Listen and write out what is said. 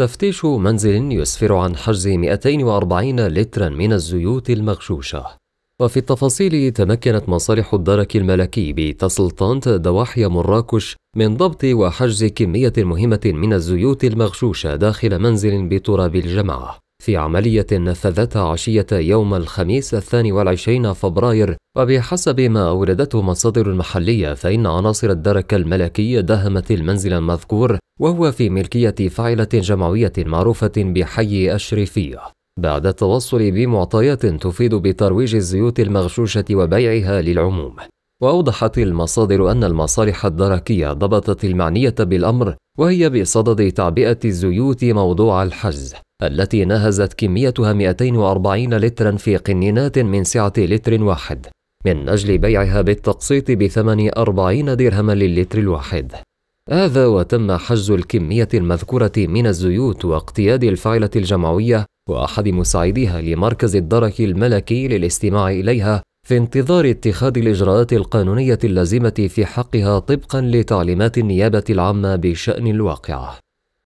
تفتيش منزل يسفر عن حجز 240 لترا من الزيوت المغشوشة وفي التفاصيل تمكنت مصالح الدرك الملكي بتسلطانت ضواحي مراكش من ضبط وحجز كمية مهمة من الزيوت المغشوشة داخل منزل بتراب الجماعة في عملية نفذتها عشية يوم الخميس الثاني والعشرين فبراير وبحسب ما أوردته مصادر محلية فإن عناصر الدرك الملكي دهمت المنزل المذكور وهو في ملكية فاعلة جمعوية معروفة بحي أشرفية بعد التوصل بمعطيات تفيد بترويج الزيوت المغشوشة وبيعها للعموم وأوضحت المصادر أن المصالح الدركية ضبطت المعنية بالأمر وهي بصدد تعبئة الزيوت موضوع الحجز التي نهزت كميتها 240 لترا في قنينات من سعة لتر واحد من أجل بيعها بالتقسيط بثمن 40 درهما للتر الواحد هذا وتم حجز الكمية المذكورة من الزيوت واقتياد الفاعلة الجمعوية وأحد مساعديها لمركز الدرك الملكي للاستماع إليها في انتظار اتخاذ الإجراءات القانونية اللازمة في حقها طبقا لتعليمات النيابة العامة بشأن الواقعة